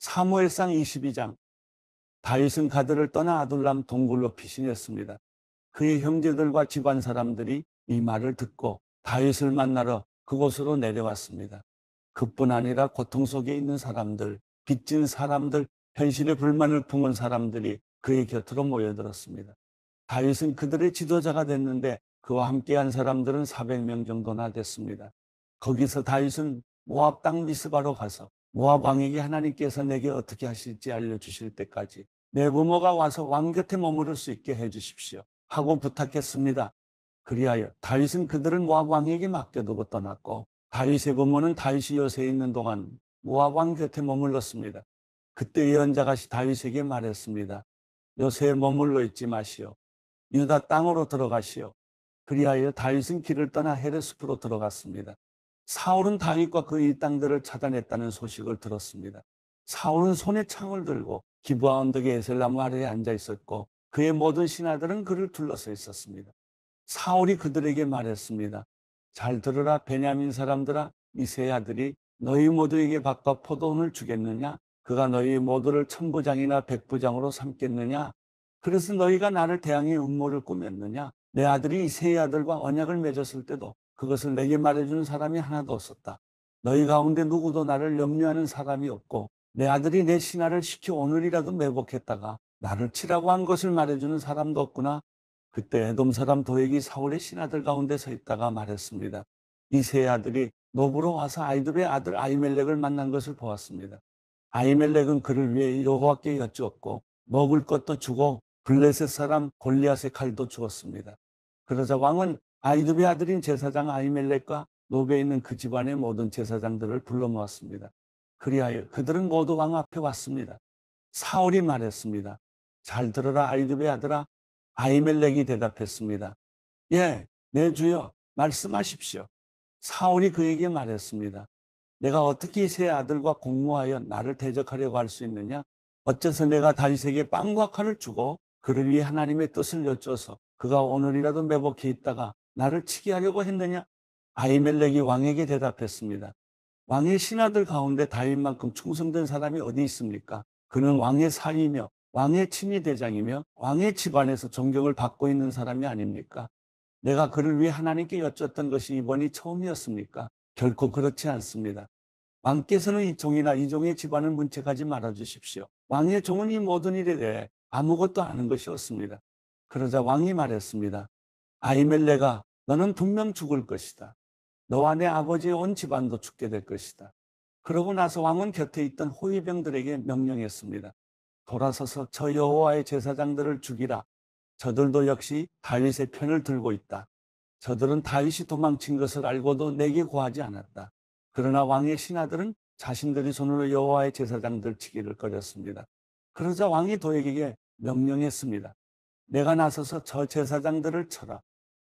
사무엘상 22장 다윗은 가드를 떠나 아둘람 동굴로 피신했습니다. 그의 형제들과 집안 사람들이 이 말을 듣고 다윗을 만나러 그곳으로 내려왔습니다. 그뿐 아니라 고통 속에 있는 사람들, 빚진 사람들, 현실의 불만을 품은 사람들이 그의 곁으로 모여들었습니다. 다윗은 그들의 지도자가 됐는데 그와 함께한 사람들은 400명 정도나 됐습니다. 거기서 다윗은 모압 땅 미스바로 가서 모압 왕에게 하나님께서 내게 어떻게 하실지 알려주실 때까지 내 부모가 와서 왕 곁에 머무를 수 있게 해주십시오. 하고 부탁했습니다. 그리하여 다윗은 그들은 모압 왕에게 맡겨두고 떠났고 다윗의 부모는 다윗이 요새에 있는 동안 모압 왕 곁에 머물렀습니다. 그때 예언자가 다윗에게 말했습니다. 요새에 머물러 있지 마시오. 유다 땅으로 들어가시오. 그리하여 다윗은 길을 떠나 헤레스프로 들어갔습니다. 사울은 다윗과 그의 땅들을 차단했다는 소식을 들었습니다. 사울은 손에 창을 들고 기부하 언덕의 에셀나무 아래에 앉아 있었고 그의 모든 신하들은 그를 둘러서 있었습니다. 사울이 그들에게 말했습니다. 잘 들으라 베냐민 사람들아 이세 아들이 너희 모두에게 밥과 포도원을 주겠느냐? 그가 너희 모두를 천부장이나 백부장으로 삼겠느냐? 그래서 너희가 나를 대항해 음모를 꾸몄느냐? 내 아들이 이세 아들과 언약을 맺었을 때도 그것을 내게 말해주는 사람이 하나도 없었다. 너희 가운데 누구도 나를 염려하는 사람이 없고 내 아들이 내 신하를 시켜 오늘이라도 매복했다가 나를 치라고 한 것을 말해주는 사람도 없구나. 그때 에돔 사람 도액이 사울의 신하들 가운데 서 있다가 말했습니다. 이 세 아들이 노부로 와서 아이들의 아들 아이멜렉을 만난 것을 보았습니다. 아이멜렉은 그를 위해 여호와께 여쭈었고 먹을 것도 주고 블레셋 사람 골리앗의 칼도 주었습니다. 그러자 왕은 아이두비 아들인 제사장 아이멜렉과 노베에 있는 그 집안의 모든 제사장들을 불러 모았습니다. 그리하여 그들은 모두 왕 앞에 왔습니다. 사울이 말했습니다. 잘 들어라 아이두비 아들아. 아이멜렉이 대답했습니다. 예, 내 네, 주여 말씀하십시오. 사울이 그에게 말했습니다. 내가 어떻게 세 아들과 공모하여 나를 대적하려고 할 수 있느냐? 어째서 내가 다윗에게 빵과 칼을 주고 그를 위해 하나님의 뜻을 여쭤서 그가 오늘이라도 매복해 있다가 나를 치게 하려고 했느냐? 아이멜렉이 왕에게 대답했습니다. 왕의 신하들 가운데 다윗만큼 충성된 사람이 어디 있습니까? 그는 왕의 사이며 왕의 친위 대장이며 왕의 집안에서 존경을 받고 있는 사람이 아닙니까? 내가 그를 위해 하나님께 여쭈었던 것이 이번이 처음이었습니까? 결코 그렇지 않습니다. 왕께서는 이 종이나 이 종의 집안을 문책하지 말아 주십시오. 왕의 종은 이 모든 일에 대해 아무것도 아는 것이 없습니다. 그러자 왕이 말했습니다. 아이멜레가 너는 분명 죽을 것이다. 너와 내 아버지의 온 집안도 죽게 될 것이다. 그러고 나서 왕은 곁에 있던 호위병들에게 명령했습니다. 돌아서서 저 여호와의 제사장들을 죽이라. 저들도 역시 다윗의 편을 들고 있다. 저들은 다윗이 도망친 것을 알고도 내게 구하지 않았다. 그러나 왕의 신하들은 자신들이 손으로 여호와의 제사장들 치기를 꺼렸습니다. 그러자 왕이 도액에게 명령했습니다. 내가 나서서 저 제사장들을 쳐라.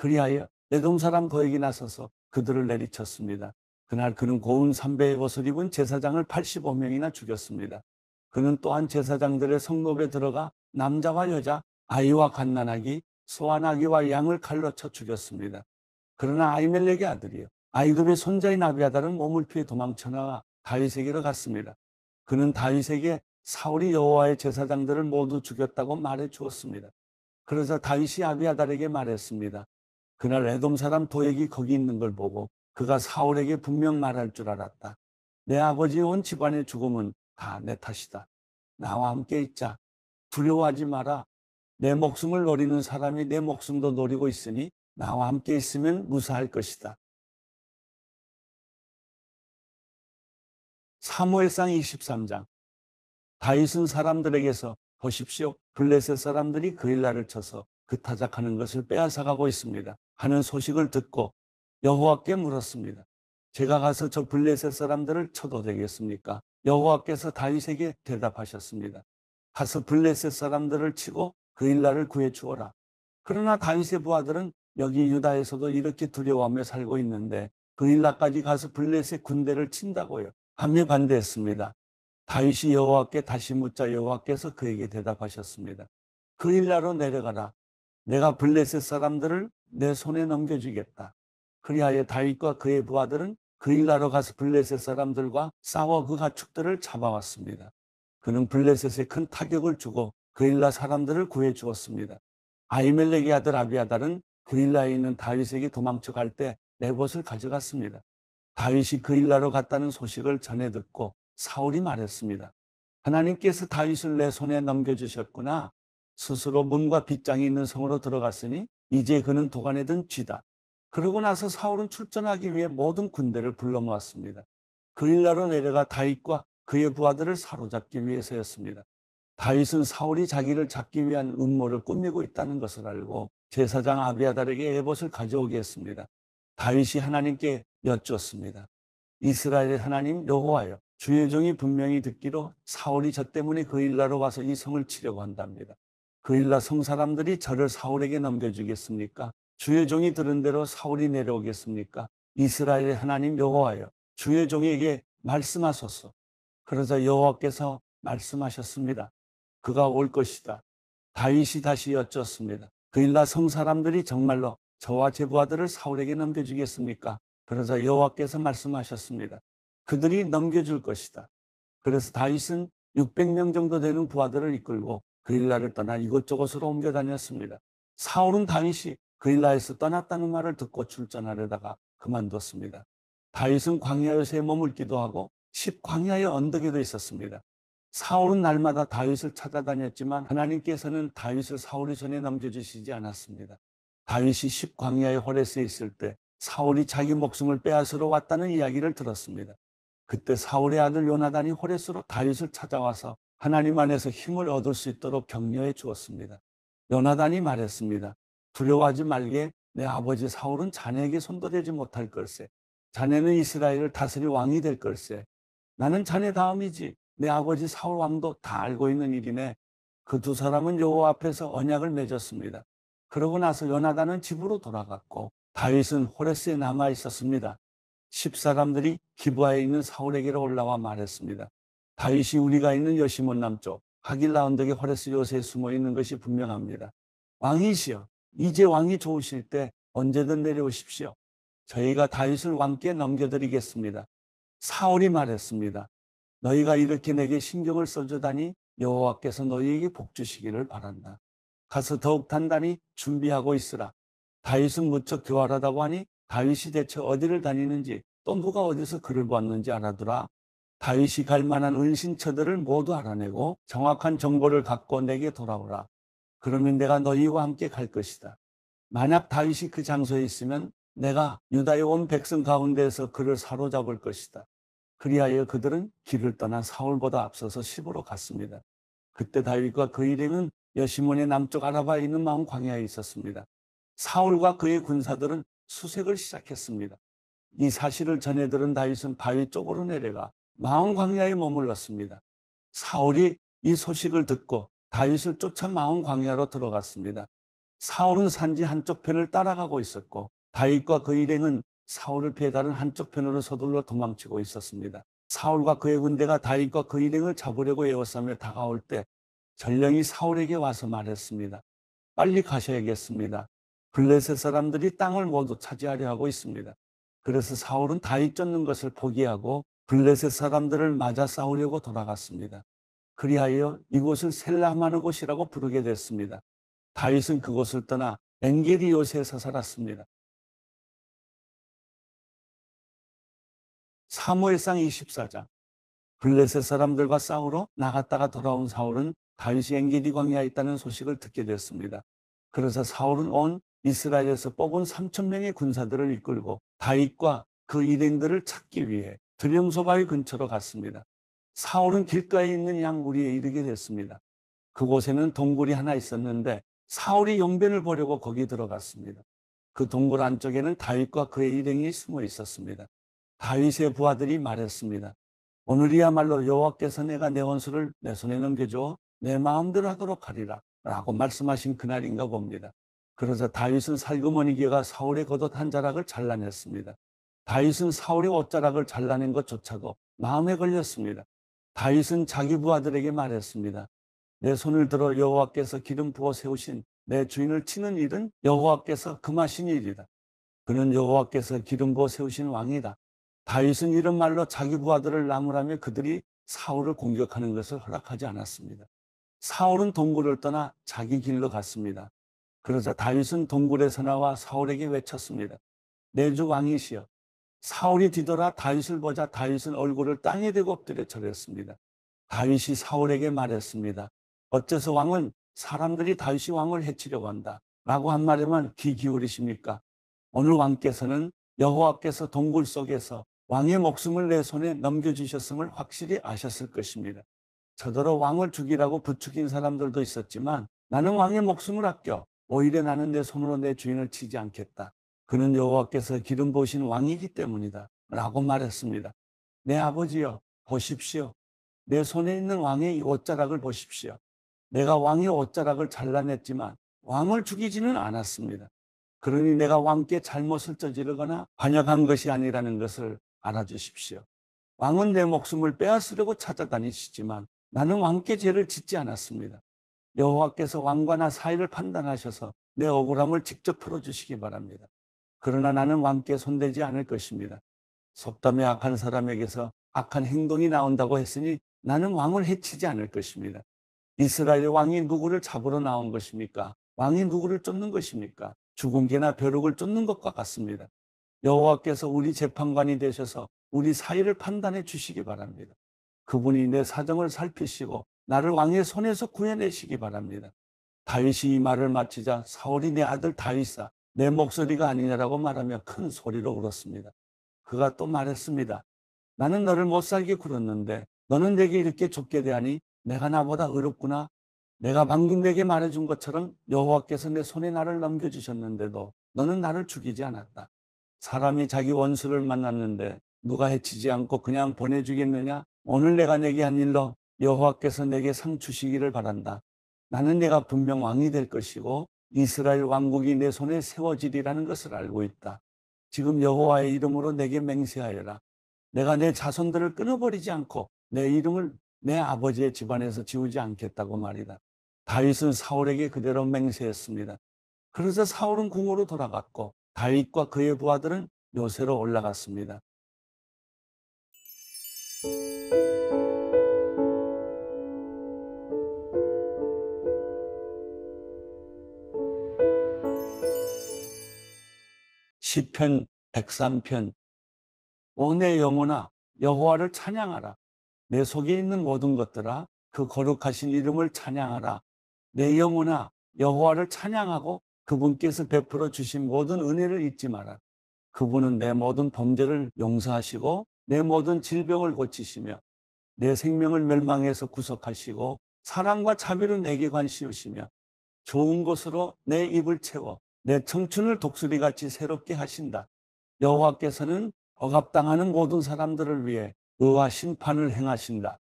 그리하여 내동 사람 거액이 나서서 그들을 내리쳤습니다. 그날 그는 고운 삼배의 옷을 입은 제사장을 85명이나 죽였습니다. 그는 또한 제사장들의 성급에 들어가 남자와 여자, 아이와 갓난아기, 소아나기와 양을 칼로 쳐 죽였습니다. 그러나 아이멜렉의 아들이요. 아이급의 손자인 아비아다는 몸을 피해 도망쳐 나와 다윗에게로 갔습니다. 그는 다윗에게 사울이 여호와의 제사장들을 모두 죽였다고 말해 주었습니다. 그래서 다윗이 아비아달에게 말했습니다. 그날 애돔 사람 도액이 네. 거기 있는 걸 보고 그가 사울에게 분명 말할 줄 알았다. 내 아버지 온 집안의 죽음은 다 내 탓이다. 나와 함께 있자. 두려워하지 마라. 내 목숨을 노리는 사람이 내 목숨도 노리고 있으니 나와 함께 있으면 무사할 것이다. 사무엘상 23장 다윗은 사람들에게서 보십시오. 블레셋 사람들이 그일날을 쳐서 그 타작하는 것을 빼앗아가고 있습니다. 하는 소식을 듣고 여호와께 물었습니다. 제가 가서 저 블레셋 사람들을 쳐도 되겠습니까? 여호와께서 다윗에게 대답하셨습니다. 가서 블레셋 사람들을 치고 그일날을 구해 주어라. 그러나 다윗의 부하들은 여기 유다에서도 이렇게 두려워하며 살고 있는데 그일날까지 가서 블레셋 군대를 친다고요. 반미 반대했습니다. 다윗이 여호와께 다시 묻자 여호와께서 그에게 대답하셨습니다. 그일날로 내려가라. 내가 블레셋 사람들을 내 손에 넘겨주겠다. 그리하여 다윗과 그의 부하들은 그일나로 가서 블레셋 사람들과 싸워 그 가축들을 잡아왔습니다. 그는 블레셋에 큰 타격을 주고 그일라 사람들을 구해 주었습니다. 아이멜렉의 아들 아비아달은 그일라에 있는 다윗에게 도망쳐 갈때 내봇을 가져갔습니다. 다윗이 그일라로 갔다는 소식을 전해 듣고 사울이 말했습니다. 하나님께서 다윗을 내 손에 넘겨주셨구나. 스스로 문과 빗장이 있는 성으로 들어갔으니 이제 그는 도가내던 쥐다. 그러고 나서 사울은 출전하기 위해 모든 군대를 불러 모았습니다. 그릴라로 내려가 다윗과 그의 부하들을 사로잡기 위해서였습니다. 다윗은 사울이 자기를 잡기 위한 음모를 꾸미고 있다는 것을 알고 제사장 아비아달에게 에봇을 가져오게 했습니다. 다윗이 하나님께 여쭈었습니다. 이스라엘의 하나님 여호와여 주의 종이 분명히 듣기로 사울이 저 때문에 그일라로 와서 이 성을 치려고 한답니다. 그일라성 사람들이 저를 사울에게 넘겨주겠습니까? 주의 종이 들은 대로 사울이 내려오겠습니까? 이스라엘의 하나님 여호와여 주의 종에게 말씀하소서. 그러자 여호와께서 말씀하셨습니다. 그가 올 것이다. 다윗이 다시 여쭙습니다. 그일라성 사람들이 정말로 저와 제 부하들을 사울에게 넘겨주겠습니까? 그러자 여호와께서 말씀하셨습니다. 그들이 넘겨줄 것이다. 그래서 다윗은 600명 정도 되는 부하들을 이끌고 그릴라를 떠나 이것저것으로 옮겨 다녔습니다. 사울은 다윗이 그릴라에서 떠났다는 말을 듣고 출전하려다가 그만뒀습니다. 다윗은 광야에서 머물기도 하고 십광야의 언덕에도 있었습니다. 사울은 날마다 다윗을 찾아다녔지만 하나님께서는 다윗을 사울이 전에 남겨주시지 않았습니다. 다윗이 십광야의 홀에서 있을 때 사울이 자기 목숨을 빼앗으러 왔다는 이야기를 들었습니다. 그때 사울의 아들 요나단이 홀에서로 다윗을 찾아와서 하나님 안에서 힘을 얻을 수 있도록 격려해 주었습니다. 요나단이 말했습니다. 두려워하지 말게 내 아버지 사울은 자네에게 손도대지 못할 걸세. 자네는 이스라엘을 다스릴 왕이 될 걸세. 나는 자네 다음이지. 내 아버지 사울 왕도 다 알고 있는 일이네. 그 두 사람은 여호와 앞에서 언약을 맺었습니다. 그러고 나서 요나단은 집으로 돌아갔고 다윗은 호레스에 남아 있었습니다. 십사람들이 기부하에 있는 사울에게로 올라와 말했습니다. 다윗이 우리가 있는 여시몬 남쪽 하길라 언덕의 허레스 요새에 숨어 있는 것이 분명합니다. 왕이시여, 이제 왕이 좋으실 때 언제든 내려오십시오. 저희가 다윗을 왕께 넘겨드리겠습니다. 사울이 말했습니다. 너희가 이렇게 내게 신경을 써주다니 여호와께서 너희에게 복 주시기를 바란다. 가서 더욱 단단히 준비하고 있으라. 다윗은 무척 교활하다고 하니 다윗이 대체 어디를 다니는지 또 누가 어디서 그를 보았는지 알아두라. 다윗이 갈 만한 은신처들을 모두 알아내고 정확한 정보를 갖고 내게 돌아오라. 그러면 내가 너희와 함께 갈 것이다. 만약 다윗이 그 장소에 있으면 내가 유다의 온 백성 가운데에서 그를 사로잡을 것이다. 그리하여 그들은 길을 떠나 사울보다 앞서서 시으로 갔습니다. 그때 다윗과 그 일행은 여시몬의 남쪽 아라바에 있는 마음 광야에 있었습니다. 사울과 그의 군사들은 수색을 시작했습니다. 이 사실을 전해 들은 다윗은 바위 쪽으로 내려가 마음 광야에 머물렀습니다. 사울이 이 소식을 듣고 다윗을 쫓아 마음 광야로 들어갔습니다. 사울은 산지 한쪽 편을 따라가고 있었고 다윗과 그 일행은 사울을 피해 다른 한쪽 편으로 서둘러 도망치고 있었습니다. 사울과 그의 군대가 다윗과 그 일행을 잡으려고 애워싸며 다가올 때 전령이 사울에게 와서 말했습니다. 빨리 가셔야겠습니다. 블레셋 사람들이 땅을 모두 차지하려 하고 있습니다. 그래서 사울은 다윗 쫓는 것을 포기하고 블레셋 사람들을 맞아 싸우려고 돌아갔습니다. 그리하여 이곳을 셀라마는 곳이라고 부르게 됐습니다. 다윗은 그곳을 떠나 엔게리 옷에서 살았습니다. 사무엘상 24장 블레셋 사람들과 싸우러 나갔다가 돌아온 사울은 다윗이 엔게디 광야에 있다는 소식을 듣게 됐습니다. 그래서 사울은 온 이스라엘에서 뽑은 3천 명의 군사들을 이끌고 다윗과 그 일행들을 찾기 위해 드명소 바위 근처로 갔습니다. 사울은 길가에 있는 양구리에 이르게 됐습니다. 그곳에는 동굴이 하나 있었는데 사울이 용변을 보려고 거기 들어갔습니다. 그 동굴 안쪽에는 다윗과 그의 일행이 숨어 있었습니다. 다윗의 부하들이 말했습니다. 오늘이야말로 여호와께서 내가 내 원수를 내 손에 넘겨줘 내 마음대로 하도록 하리라 라고 말씀하신 그날인가 봅니다. 그러자 다윗은 살그머니개가 사울의 겉옷 한 자락을 잘라냈습니다. 다윗은 사울의 옷자락을 잘라낸 것조차도 마음에 걸렸습니다. 다윗은 자기 부하들에게 말했습니다. 내 손을 들어 여호와께서 기름 부어 세우신 내 주인을 치는 일은 여호와께서 금하신 일이다. 그는 여호와께서 기름 부어 세우신 왕이다. 다윗은 이런 말로 자기 부하들을 나무라며 그들이 사울을 공격하는 것을 허락하지 않았습니다. 사울은 동굴을 떠나 자기 길로 갔습니다. 그러자 다윗은 동굴에서 나와 사울에게 외쳤습니다. 내 주 왕이시여, 사울이 뒤돌아 다윗을 보자 다윗은 얼굴을 땅에 대고 엎드려 절했습니다. 다윗이 사울에게 말했습니다. 어째서 왕은 사람들이 다윗이 왕을 해치려고 한다. 라고 한 말에만 귀 기울이십니까? 오늘 왕께서는 여호와께서 동굴 속에서 왕의 목숨을 내 손에 넘겨주셨음을 확실히 아셨을 것입니다. 저더러 왕을 죽이라고 부추긴 사람들도 있었지만 나는 왕의 목숨을 아껴 오히려 나는 내 손으로 내 주인을 치지 않겠다. 그는 여호와께서 기름 보신 왕이기 때문이다. 라고 말했습니다. 내 아버지여, 보십시오. 내 손에 있는 왕의 옷자락을 보십시오. 내가 왕의 옷자락을 잘라냈지만 왕을 죽이지는 않았습니다. 그러니 내가 왕께 잘못을 저지르거나 반역한 것이 아니라는 것을 알아주십시오. 왕은 내 목숨을 빼앗으려고 찾아다니시지만 나는 왕께 죄를 짓지 않았습니다. 여호와께서 왕과 나 사이를 판단하셔서 내 억울함을 직접 풀어주시기 바랍니다. 그러나 나는 왕께 손대지 않을 것입니다. 속담에 악한 사람에게서 악한 행동이 나온다고 했으니 나는 왕을 해치지 않을 것입니다. 이스라엘 왕이 누구를 잡으러 나온 것입니까? 왕이 누구를 쫓는 것입니까? 죽은 개나 벼룩을 쫓는 것과 같습니다. 여호와께서 우리 재판관이 되셔서 우리 사이를 판단해 주시기 바랍니다. 그분이 내 사정을 살피시고 나를 왕의 손에서 구해내시기 바랍니다. 다윗이 이 말을 마치자 사울이 내 아들 다윗아 내 목소리가 아니냐라고 말하며 큰 소리로 울었습니다. 그가 또 말했습니다. 나는 너를 못 살게 굴었는데 너는 내게 이렇게 좁게 대하니 내가 나보다 의롭구나. 내가 방금 내게 말해준 것처럼 여호와께서 내 손에 나를 넘겨주셨는데도 너는 나를 죽이지 않았다. 사람이 자기 원수를 만났는데 누가 해치지 않고 그냥 보내주겠느냐? 오늘 내가 내게 한 일로 여호와께서 내게 상 주시기를 바란다. 나는 내가 분명 왕이 될 것이고 이스라엘 왕국이 내 손에 세워지리라는 것을 알고 있다. 지금 여호와의 이름으로 내게 맹세하여라. 내가 내 자손들을 끊어버리지 않고 내 이름을 내 아버지의 집안에서 지우지 않겠다고 말이다. 다윗은 사울에게 그대로 맹세했습니다. 그래서 사울은 궁으로 돌아갔고 다윗과 그의 부하들은 요새로 올라갔습니다. 시편 103편 오내 영혼아 여호와를 찬양하라 내 속에 있는 모든 것들아 그 거룩하신 이름을 찬양하라 내 영혼아 여호와를 찬양하고 그분께서 베풀어 주신 모든 은혜를 잊지 마라 그분은 내 모든 범죄를 용서하시고 내 모든 질병을 고치시며 내 생명을 멸망해서 구속하시고 사랑과 자비로 내게 관시우시며 좋은 것으로 내 입을 채워 내 청춘을 독수리같이 새롭게 하신다. 여호와께서는 억압당하는 모든 사람들을 위해 의와 심판을 행하신다.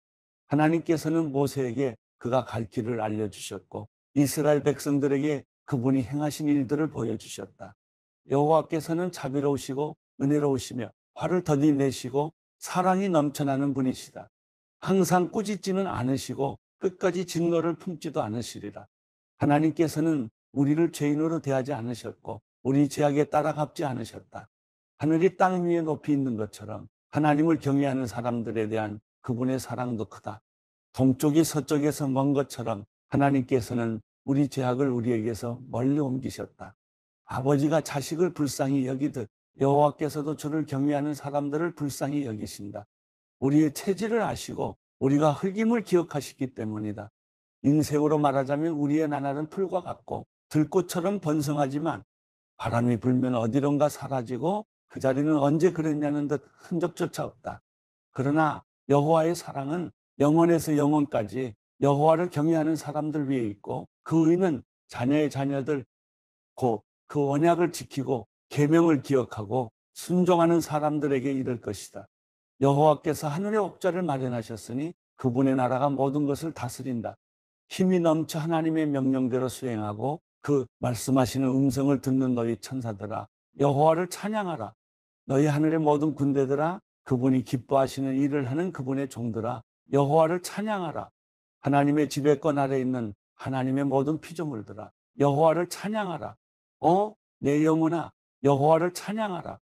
하나님께서는 모세에게 그가 갈 길을 알려주셨고 이스라엘 백성들에게 그분이 행하신 일들을 보여주셨다. 여호와께서는 자비로우시고 은혜로우시며 화를 더디 내시고 사랑이 넘쳐나는 분이시다. 항상 꾸짖지는 않으시고 끝까지 진노를 품지도 않으시리라. 하나님께서는 우리를 죄인으로 대하지 않으셨고 우리 죄악에 따라 갚지 않으셨다. 하늘이 땅 위에 높이 있는 것처럼 하나님을 경외하는 사람들에 대한 그분의 사랑도 크다. 동쪽이 서쪽에서 먼 것처럼 하나님께서는 우리 죄악을 우리에게서 멀리 옮기셨다. 아버지가 자식을 불쌍히 여기듯 여호와께서도 저를 경외하는 사람들을 불쌍히 여기신다. 우리의 체질을 아시고 우리가 흙임을 기억하시기 때문이다. 인생으로 말하자면 우리의 나날은 풀과 같고 들꽃처럼 번성하지만 바람이 불면 어디론가 사라지고 그 자리는 언제 그랬냐는 듯 흔적조차 없다. 그러나 여호와의 사랑은 영원에서 영원까지 여호와를 경외하는 사람들 위에 있고 그 의는 자녀의 자녀들 곧그 언약을 지키고 계명을 기억하고 순종하는 사람들에게 이를 것이다. 여호와께서 하늘의 옥자를 마련하셨으니 그분의 나라가 모든 것을 다스린다. 힘이 넘쳐 하나님의 명령대로 수행하고 그 말씀하시는 음성을 듣는 너희 천사들아 여호와를 찬양하라 너희 하늘의 모든 군대들아 그분이 기뻐하시는 일을 하는 그분의 종들아 여호와를 찬양하라 하나님의 지배권 아래 있는 하나님의 모든 피조물들아 여호와를 찬양하라 어 내 영혼아 여호와를 찬양하라